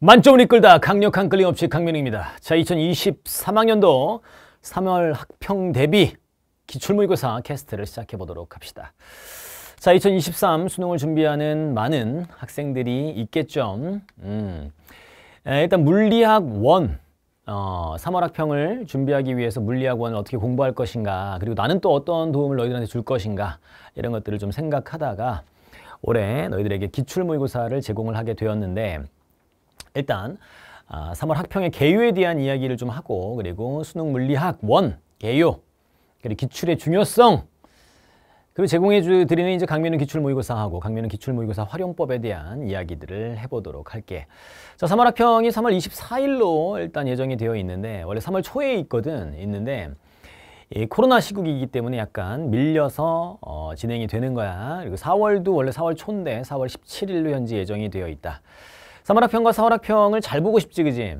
만점을 이끌다 강력한 끌림없이 강민입니다. 자, 2023학년도 3월 학평 대비 기출모의고사 캐스트를 시작해 보도록 합시다. 자, 2023 수능을 준비하는 많은 학생들이 있겠죠. 음. 일단 물리학 1 어, 3월 학평을 준비하기 위해서 물리학 원을 어떻게 공부할 것인가 그리고 나는 또 어떤 도움을 너희들한테 줄 것인가 이런 것들을 좀 생각하다가 올해 너희들에게 기출모의고사를 제공을 하게 되었는데 일단 아, 3월 학평의 개요에 대한 이야기를 좀 하고 그리고 수능 물리학 원 개요 그리고 기출의 중요성 그리고 제공해 드리는 이제 강민은 기출 모의고사하고 강민은 기출 모의고사 활용법에 대한 이야기들을 해보도록 할게. 자, 3월 학평이 3월 24일로 일단 예정이 되어 있는데 원래 3월 초에 있거든 있는데 이 코로나 시국이기 때문에 약간 밀려서 어, 진행이 되는 거야. 그리고 4월도 원래 4월 초인데 4월 17일로 현재 예정이 되어 있다. 사마라평과 사월학평을 잘 보고 싶지 그지?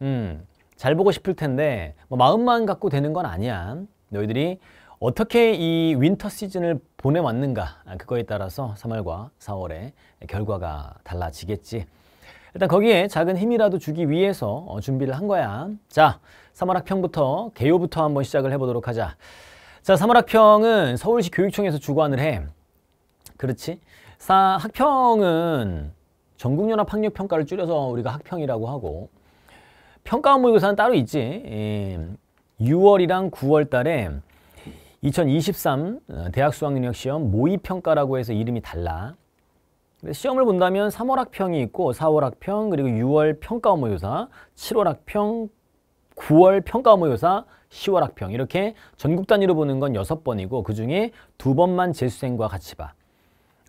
음, 잘 보고 싶을 텐데 뭐 마음만 갖고 되는 건 아니야. 너희들이 어떻게 이 윈터 시즌을 보내왔는가 아, 그거에 따라서 3월과 4월의 결과가 달라지겠지. 일단 거기에 작은 힘이라도 주기 위해서 어, 준비를 한 거야. 자, 3월학평부터 개요부터 한번 시작을 해보도록 하자. 자, 3월학평은 서울시 교육청에서 주관을 해. 그렇지? 사, 학평은 전국연합 학력 평가를 줄여서 우리가 학평이라고 하고 평가원 모의고사는 따로 있지. 예, 6월이랑 9월 달에 2023 대학 수학능력 시험 모의평가라고 해서 이름이 달라. 시험을 본다면 3월 학평이 있고 4월 학평 그리고 6월 평가원 모의고사, 7월 학평, 9월 평가원 모의고사, 10월 학평 이렇게 전국 단위로 보는 건 6번이고 그중에 두 번만 재수생과 같이 봐.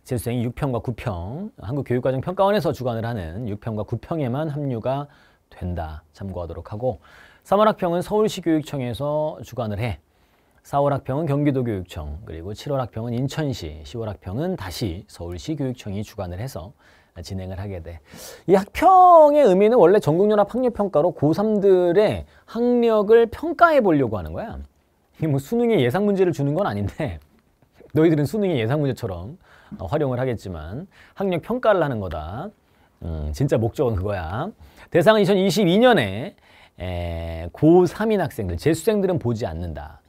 재수생이 6평과 9평, 한국교육과정평가원에서 주관을 하는 6평과 9평에만 합류가 된다. 참고하도록 하고 3월 학평은 서울시 교육청에서 주관을 해. 4월 학평은 경기도 교육청, 그리고 7월 학평은 인천시, 10월 학평은 다시 서울시 교육청이 주관을 해서 진행을 하게 돼. 이 학평의 의미는 원래 전국연합 학력평가로 고3들의 학력을 평가해 보려고 하는 거야. 이게 뭐 수능의 예상 문제를 주는 건 아닌데 너희들은 수능의 예상 문제처럼 어, 활용을 하겠지만 학력 평가를 하는 거다. 음, 진짜 목적은 그거야. 대상은 2022년에 에, 고3인 학생들, 재수생들은 보지 않는다.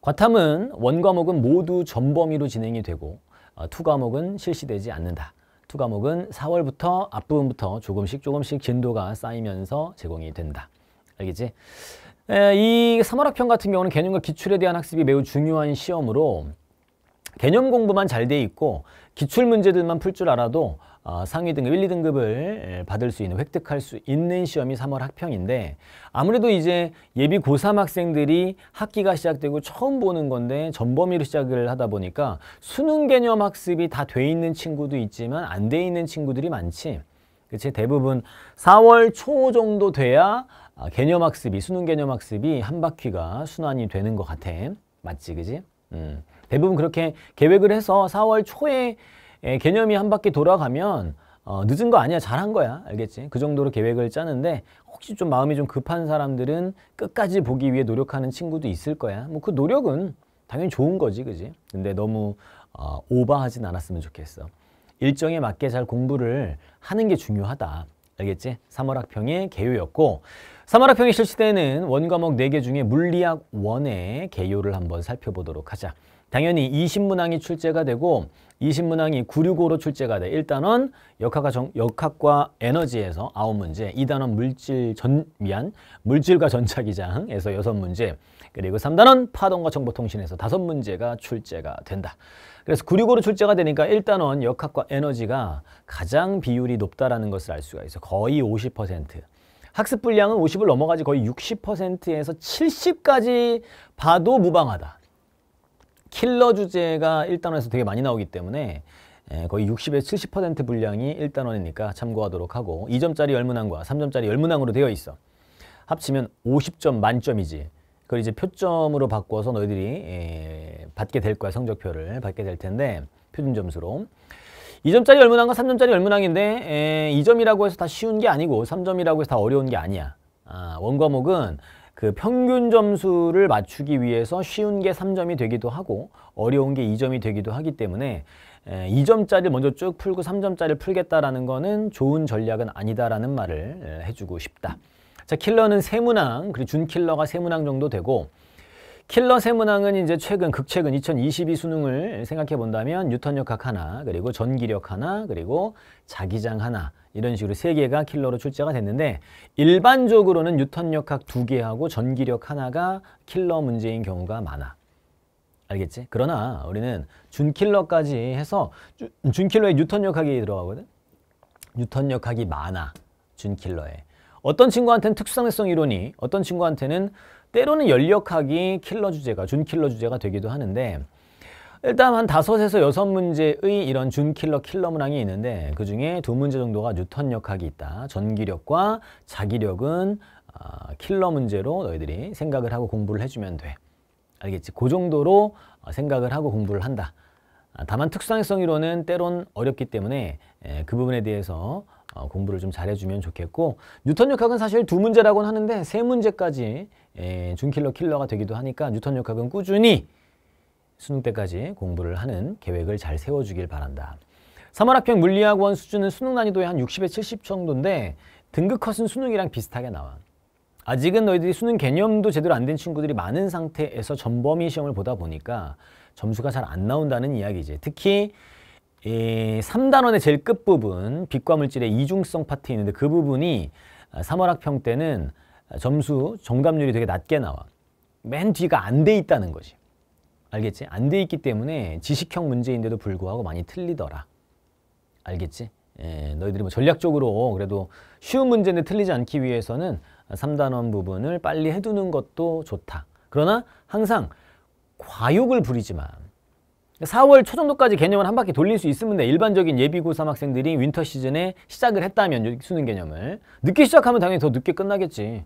과탐은 원과목은 모두 전범위로 진행이 되고 어, 투과목은 실시되지 않는다. 투과목은 4월부터 앞부분부터 조금씩 조금씩 진도가 쌓이면서 제공이 된다. 알겠지? 에, 이 3월학평 같은 경우는 개념과 기출에 대한 학습이 매우 중요한 시험으로 개념 공부만 잘 돼 있고 기출 문제들만 풀 줄 알아도 아, 상위 등급 1, 2등급을 예, 받을 수 있는, 획득할 수 있는 시험이 3월 학평인데 아무래도 이제 예비 고3 학생들이 학기가 시작되고 처음 보는 건데 전범위로 시작을 하다 보니까 수능 개념 학습이 다 돼 있는 친구도 있지만 안 돼 있는 친구들이 많지. 그치? 대부분 4월 초 정도 돼야 아, 개념 학습이, 수능 개념 학습이 한 바퀴가 순환이 되는 것 같아. 맞지, 그지? 음. 대부분 그렇게 계획을 해서 4월 초에 개념이 한 바퀴 돌아가면 어, 늦은 거 아니야 잘한 거야 알겠지 그 정도로 계획을 짜는데 혹시 좀 마음이 좀 급한 사람들은 끝까지 보기 위해 노력하는 친구도 있을 거야 뭐 그 노력은 당연히 좋은 거지 그지 근데 너무 어, 오버하진 않았으면 좋겠어 일정에 맞게 잘 공부를 하는 게 중요하다 알겠지 3월 학평의 개요였고 3월 학평이 실시되는 원과목 4개 중에 물리학 1의 개요를 한번 살펴보도록 하자 당연히 이 신문항이 출제가 되고 이 신문항이 965로 출제가 돼. 1단원 역학과, 정, 역학과 에너지에서 9문제, 2단원 물질 전, 미안, 물질과 전자기장에서 6문제, 그리고 3단원 파동과 정보통신에서 5문제가 출제가 된다. 그래서 965로 출제가 되니까 1단원 역학과 에너지가 가장 비율이 높다라는 것을 알 수가 있어. 거의 50%. 학습 분량은 50을 넘어가지 거의 60%에서 70까지 봐도 무방하다. 킬러 주제가 1단원에서 되게 많이 나오기 때문에 예, 거의 60에 70% 분량이 1단원이니까 참고하도록 하고 2점짜리 열문항과 3점짜리 열문항으로 되어 있어. 합치면 50점 만점이지. 그걸 이제 표점으로 바꿔서 너희들이 예, 받게 될 거야. 성적표를 받게 될 텐데 표준 점수로. 2점짜리 열문항과 3점짜리 열문항인데 2점이라고 예, 해서 다 쉬운 게 아니고 3점이라고 해서 다 어려운 게 아니야. 아, 원과목은 그 평균 점수를 맞추기 위해서 쉬운 게 3점이 되기도 하고 어려운 게 2점이 되기도 하기 때문에 2점짜리 먼저 쭉 풀고 3점짜리 풀겠다라는 거는 좋은 전략은 아니다라는 말을 해주고 싶다. 자, 킬러는 세문항, 그리고 준킬러가 세문항 정도 되고 킬러 세문항은 이제 최근 극최근 2022 수능을 생각해 본다면 뉴턴 역학 하나, 그리고 전기력 하나, 그리고 자기장 하나 이런 식으로 세 개가 킬러로 출제가 됐는데 일반적으로는 뉴턴역학 두 개하고 전기력 하나가 킬러 문제인 경우가 많아. 알겠지? 그러나 우리는 준킬러까지 해서 준킬러에 뉴턴역학이 들어가거든? 뉴턴역학이 많아. 준킬러에. 어떤 친구한테는 특수상대성 이론이 어떤 친구한테는 때로는 연력학이 킬러 주제가 준킬러 주제가 되기도 하는데 일단 한 다섯에서 여섯 문제의 이런 준킬러 킬러 문항이 있는데 그 중에 두 문제 정도가 뉴턴 역학이 있다. 전기력과 자기력은 어, 킬러 문제로 너희들이 생각을 하고 공부를 해주면 돼. 알겠지? 그 정도로 어, 생각을 하고 공부를 한다. 아, 다만 특수항성 이론은 때론 어렵기 때문에 예, 그 부분에 대해서 어, 공부를 좀 잘해주면 좋겠고 뉴턴 역학은 사실 두 문제라고는 하는데 세 문제까지 예, 준킬러 킬러가 되기도 하니까 뉴턴 역학은 꾸준히 수능 때까지 공부를 하는 계획을 잘 세워주길 바란다. 3월 학평 물리학 원 수준은 수능 난이도의 한 60에 70 정도인데 등급 컷은 수능이랑 비슷하게 나와. 아직은 너희들이 수능 개념도 제대로 안 된 친구들이 많은 상태에서 전범위 시험을 보다 보니까 점수가 잘 안 나온다는 이야기지. 특히 이 3단원의 제일 끝부분 빛과 물질의 이중성 파트 있는데 그 부분이 3월 학평 때는 점수 정답률이 되게 낮게 나와. 맨 뒤가 안 돼 있다는 거지. 알겠지? 안 돼 있기 때문에 지식형 문제인데도 불구하고 많이 틀리더라. 알겠지? 예, 너희들이 뭐 전략적으로 그래도 쉬운 문제인데 틀리지 않기 위해서는 3단원 부분을 빨리 해두는 것도 좋다. 그러나 항상 과욕을 부리지 만 4월 초 정도까지 개념을 한 바퀴 돌릴 수 있으면 돼. 일반적인 예비고3 학생들이 윈터 시즌에 시작을 했다면 수능 개념을. 늦게 시작하면 당연히 더 늦게 끝나겠지.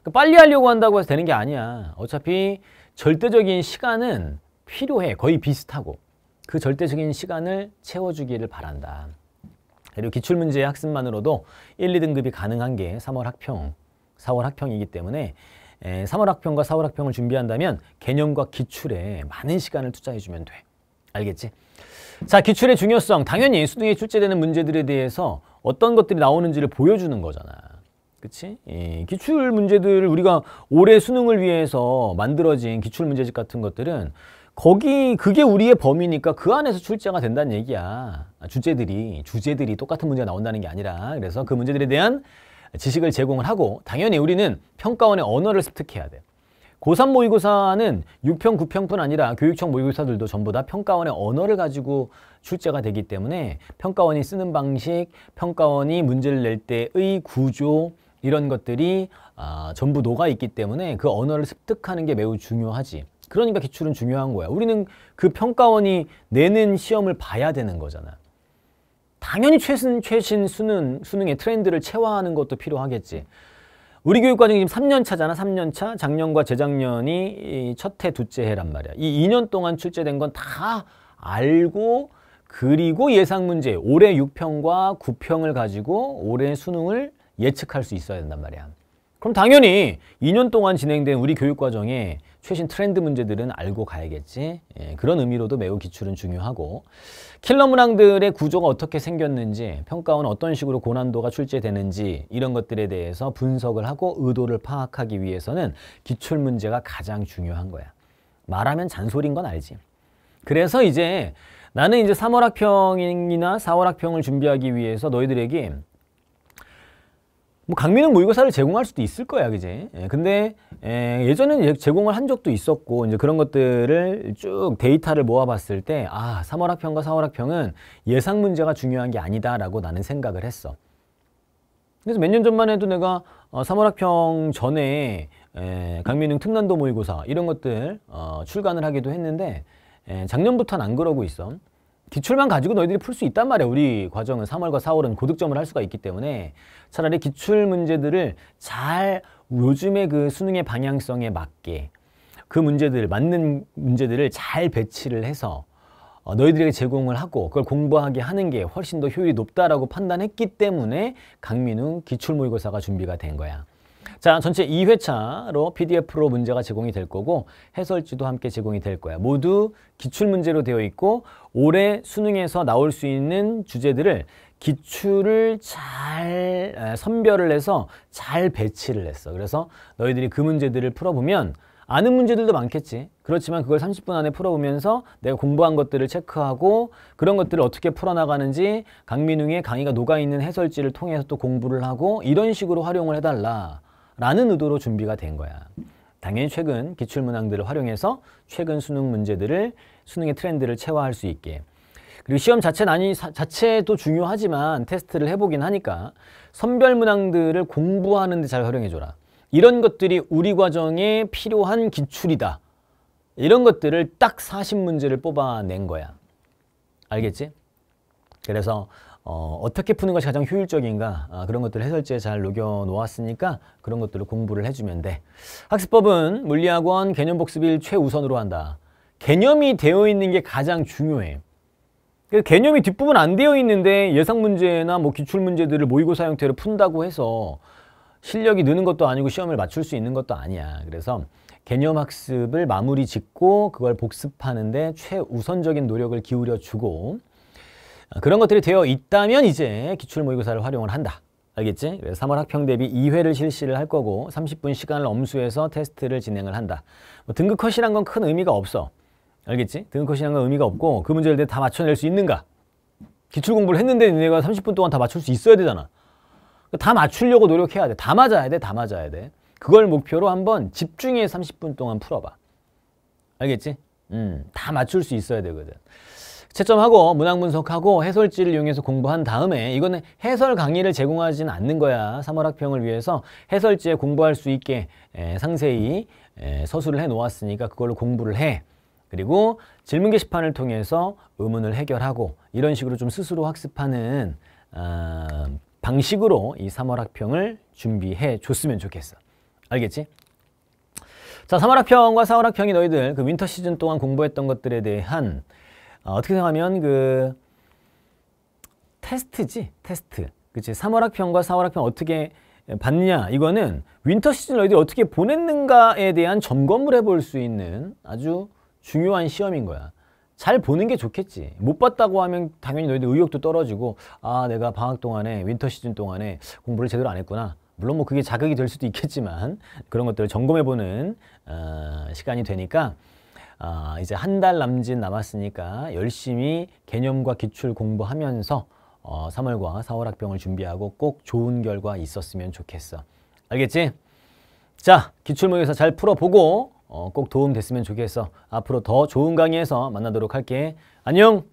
그러니까 빨리 하려고 한다고 해서 되는 게 아니야. 어차피 절대적인 시간은 필요해. 거의 비슷하고. 그 절대적인 시간을 채워주기를 바란다. 그리고 기출문제 학습만으로도 1, 2등급이 가능한 게 3월 학평, 4월 학평이기 때문에 3월 학평과 4월 학평을 준비한다면 개념과 기출에 많은 시간을 투자해주면 돼. 알겠지? 자, 기출의 중요성. 당연히 수능에 출제되는 문제들에 대해서 어떤 것들이 나오는지를 보여주는 거잖아. 그치? 예, 기출 문제들 우리가 올해 수능을 위해서 만들어진 기출 문제집 같은 것들은 거기 그게 우리의 범위니까 그 안에서 출제가 된다는 얘기야. 아, 주제들이 주제들이 똑같은 문제가 나온다는 게 아니라 그래서 그 문제들에 대한 지식을 제공을 하고 당연히 우리는 평가원의 언어를 습득해야 돼. 고3 모의고사는 6평, 9평뿐 아니라 교육청 모의고사들도 전부 다 평가원의 언어를 가지고 출제가 되기 때문에 평가원이 쓰는 방식, 평가원이 문제를 낼 때의 구조, 이런 것들이 아, 전부 녹아 있기 때문에 그 언어를 습득하는 게 매우 중요하지. 그러니까 기출은 중요한 거야. 우리는 그 평가원이 내는 시험을 봐야 되는 거잖아. 당연히 최신, 최신 수능, 수능의 트렌드를 체화하는 것도 필요하겠지. 우리 교육과정이 지금 3년 차잖아, 3년 차. 작년과 재작년이 첫 해, 둘째 해란 말이야. 이 2년 동안 출제된 건 다 알고 그리고 예상 문제, 올해 6평과 9평을 가지고 올해 수능을 예측할 수 있어야 된단 말이야. 그럼 당연히 2년 동안 진행된 우리 교육 과정에 최신 트렌드 문제들은 알고 가야겠지. 예, 그런 의미로도 매우 기출은 중요하고 킬러 문항들의 구조가 어떻게 생겼는지 평가원 어떤 식으로 고난도가 출제되는지 이런 것들에 대해서 분석을 하고 의도를 파악하기 위해서는 기출 문제가 가장 중요한 거야. 말하면 잔소리인 건 알지. 그래서 이제 나는 이제 3월 학평이나 4월 학평을 준비하기 위해서 너희들에게 뭐 강민은 모의고사를 뭐 제공할 수도 있을 거야, 그지? 예, 근데 예, 전에 제공을 한 적도 있었고 이제 그런 것들을 쭉 데이터를 모아봤을 때 아, 3월 학평과 4월 학평은 예상 문제가 중요한 게 아니다라고 나는 생각을 했어. 그래서 몇 년 전만 해도 내가 어, 3월 학평 전에 에, 예, 강민은 특난도 모의고사 이런 것들 어, 출간을 하기도 했는데 에, 예, 작년부터는 안 그러고 있어. 기출만 가지고 너희들이 풀 수 있단 말이야. 우리 과정은 3월과 4월은 고득점을 할 수가 있기 때문에 차라리 기출 문제들을 잘 요즘의 그 수능의 방향성에 맞게 그 문제들 맞는 문제들을 잘 배치를 해서 어, 너희들에게 제공을 하고 그걸 공부하게 하는 게 훨씬 더 효율이 높다라고 판단했기 때문에 강민웅 기출모의고사가 준비가 된 거야. 자, 전체 2회차로 PDF로 문제가 제공이 될 거고 해설지도 함께 제공이 될 거야. 모두 기출문제로 되어 있고 올해 수능에서 나올 수 있는 주제들을 기출을 잘 선별을 해서 잘 배치를 했어. 그래서 너희들이 그 문제들을 풀어보면 아는 문제들도 많겠지. 그렇지만 그걸 30분 안에 풀어보면서 내가 공부한 것들을 체크하고 그런 것들을 어떻게 풀어나가는지 강민웅의 강의가 녹아있는 해설지를 통해서 또 공부를 하고 이런 식으로 활용을 해달라. 라는 의도로 준비가 된 거야. 당연히 최근 기출문항들을 활용해서 최근 수능 문제들을 수능의 트렌드를 체화할 수 있게 그리고 시험 자체 난이 자체도 중요하지만 테스트를 해보긴 하니까 선별 문항들을 공부하는 데 잘 활용해줘라. 이런 것들이 우리 과정에 필요한 기출이다. 이런 것들을 딱4 0 문제를 뽑아낸 거야. 알겠지? 그래서 어, 어떻게 푸는 것이 가장 효율적인가 아, 그런 것들을 해설지에 잘 녹여놓았으니까 그런 것들을 공부를 해주면 돼. 학습법은 물리학원 개념 복습일 최우선으로 한다. 개념이 되어 있는 게 가장 중요해. 그 개념이 뒷부분 안 되어 있는데 예상 문제나 뭐 기출 문제들을 모의고사 형태로 푼다고 해서 실력이 느는 것도 아니고 시험을 맞출 수 있는 것도 아니야. 그래서 개념 학습을 마무리 짓고 그걸 복습하는데 최우선적인 노력을 기울여 주고 아, 그런 것들이 되어 있다면 이제 기출모의고사를 활용을 한다. 알겠지? 3월 학평 대비 2회를 실시를 할 거고 30분 시간을 엄수해서 테스트를 진행을 한다. 뭐 등급 컷이란 건 큰 의미가 없어. 알겠지? 등급 컷이란 건 의미가 없고 그 문제를 다 맞춰낼 수 있는가? 기출 공부를 했는데 너가 30분 동안 다 맞출 수 있어야 되잖아. 그러니까 다 맞추려고 노력해야 돼. 다 맞아야 돼. 다 맞아야 돼. 그걸 목표로 한번 집중해 30분 동안 풀어봐. 알겠지? 음, 다 맞출 수 있어야 되거든. 채점하고 문학 분석하고 해설지를 이용해서 공부한 다음에 이거는 해설 강의를 제공하진 않는 거야. 3월 학평을 위해서 해설지에 공부할 수 있게 에, 상세히 에, 서술을 해놓았으니까 그걸로 공부를 해. 그리고 질문 게시판을 통해서 의문을 해결하고 이런 식으로 좀 스스로 학습하는 어, 방식으로 이 3월 학평을 준비해 줬으면 좋겠어. 알겠지? 자, 3월 학평과 4월 학평이 너희들 그 윈터 시즌 동안 공부했던 것들에 대한 아, 어, 떻게 생각하면 그 테스트지 테스트 그치 3월학평과 4월학평 어떻게 봤냐 이거는 윈터 시즌 너희들이 어떻게 보냈는가에 대한 점검을 해볼 수 있는 아주 중요한 시험인 거야 잘 보는 게 좋겠지 못 봤다고 하면 당연히 너희들 의욕도 떨어지고 아 내가 방학 동안에 윈터 시즌 동안에 공부를 제대로 안 했구나 물론 뭐 그게 자극이 될 수도 있겠지만 그런 것들을 점검해보는 어, 시간이 되니까 아, 이제 한 달 남짓 남았으니까 열심히 개념과 기출 공부하면서 어, 3월과 4월 학병을 준비하고 꼭 좋은 결과 있었으면 좋겠어. 알겠지? 자, 기출모의고사 잘 풀어보고 어, 꼭 도움 됐으면 좋겠어. 앞으로 더 좋은 강의에서 만나도록 할게. 안녕!